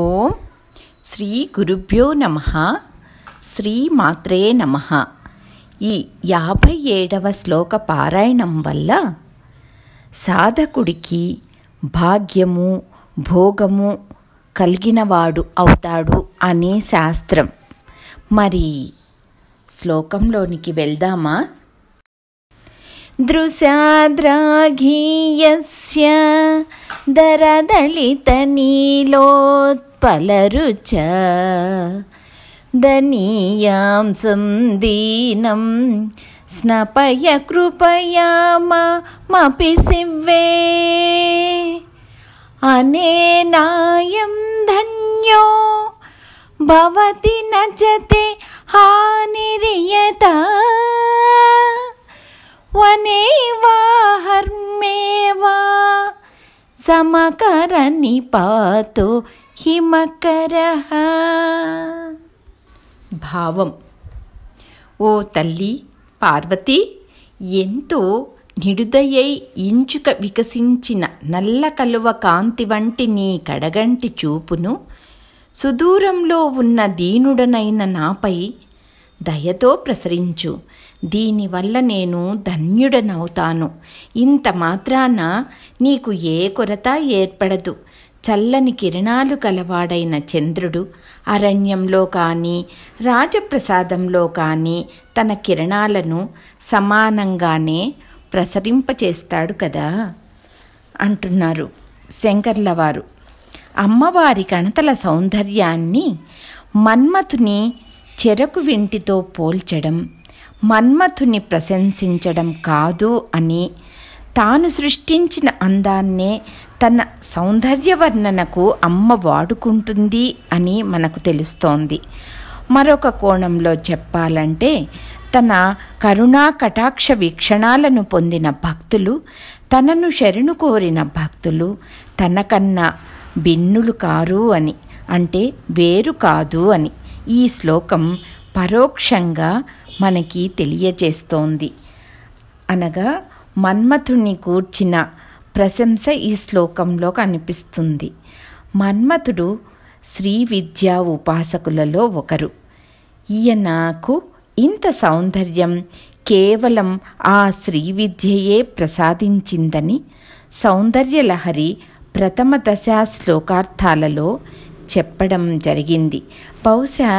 ఓం శ్రీ గురుభ్యో నమ శ్రీ మాత్రే నమ ఈ యాభై ఏడవ శ్లోక పారాయణం వల్ల సాధకుడికి భాగ్యము భోగము కలిగినవాడు అవుతాడు అనే శాస్త్రం మరి శ్లోకంలోనికి వెళ్దామా दृशाद्राघीयस्य दरदलितनीलोत्पलरुच दनीयां दीनं स्नपय कृपया मामपि सिवे अनेनायं धन्यो भवति न च ते हानिर्यता वनेवाहर्मेवा పాతో హిమకర భావం ఓ తల్లి పార్వతి ఎంతో నిడుదయై ఇంచుక వికసించిన నల్ల కలువ కాంతి వంటి నీ కడగంటి చూపును సుదూరంలో ఉన్న దీనుడనైన నాపై దయతో ప్రసరించు దీనివల్ల నేను ధన్యుడనవుతాను ఇంత మాత్రాన నీకు ఏ కొరత ఏర్పడదు చల్లని కిరణాలు కలవాడైన చంద్రుడు అరణ్యంలో కానీ రాజప్రసాదంలో కానీ తన కిరణాలను సమానంగానే ప్రసరింపచేస్తాడు కదా అంటున్నారు శంకర్లవారు అమ్మవారి కణతల సౌందర్యాన్ని మన్మథుని చెరకు వింటితో పోల్చడం మన్మథుని ప్రశంసించడం కాదు అని తాను సృష్టించిన అందాన్నే తన సౌందర్యవర్ణనకు అమ్మ వాడుకుంటుంది అని మనకు తెలుస్తోంది మరొక కోణంలో చెప్పాలంటే తన కరుణా కటాక్ష వీక్షణాలను పొందిన భక్తులు తనను శరణు కోరిన భక్తులు తనకన్నా భిన్నులు కారు అని అంటే వేరు కాదు అని ఈ శ్లోకం పరోక్షంగా మనకి తెలియజేస్తోంది అనగా మన్మథుణ్ణి కూర్చిన ప్రశంస ఈ శ్లోకంలో కనిపిస్తుంది మన్మథుడు శ్రీ విద్యా ఉపాసకులలో ఒకరు ఈయనకు ఇంత సౌందర్యం కేవలం ఆ శ్రీ విద్యయే ప్రసాదించిందని సౌందర్యలహరి ప్రథమ దశా శ్లోకార్థాలలో చెప్పడం జరిగింది బహుశా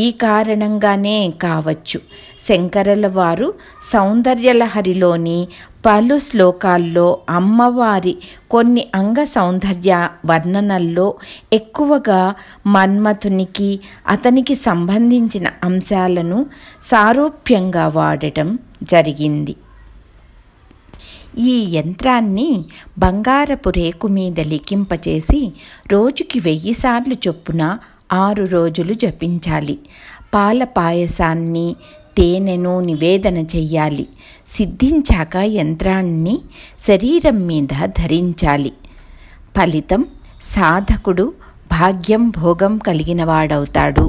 ఈ కారణంగానే కావచ్చు శంకరల వారు సౌందర్యలహరిలోని పలు శ్లోకాల్లో అమ్మవారి కొన్ని అంగ సౌందర్య వర్ణనల్లో ఎక్కువగా మన్మథునికి అతనికి సంబంధించిన అంశాలను సారూప్యంగా వాడటం జరిగింది ఈ యంత్రాన్ని బంగారపు రేకు మీద లిఖింపచేసి రోజుకి వెయ్యిసార్లు చొప్పున ఆరు రోజులు జపించాలి పాల పాయసాన్ని తేనెను నివేదన చెయ్యాలి సిద్ధించాక యంత్రాన్ని శరీరం మీద ధరించాలి ఫలితం సాధకుడు భాగ్యం భోగం కలిగినవాడవుతాడు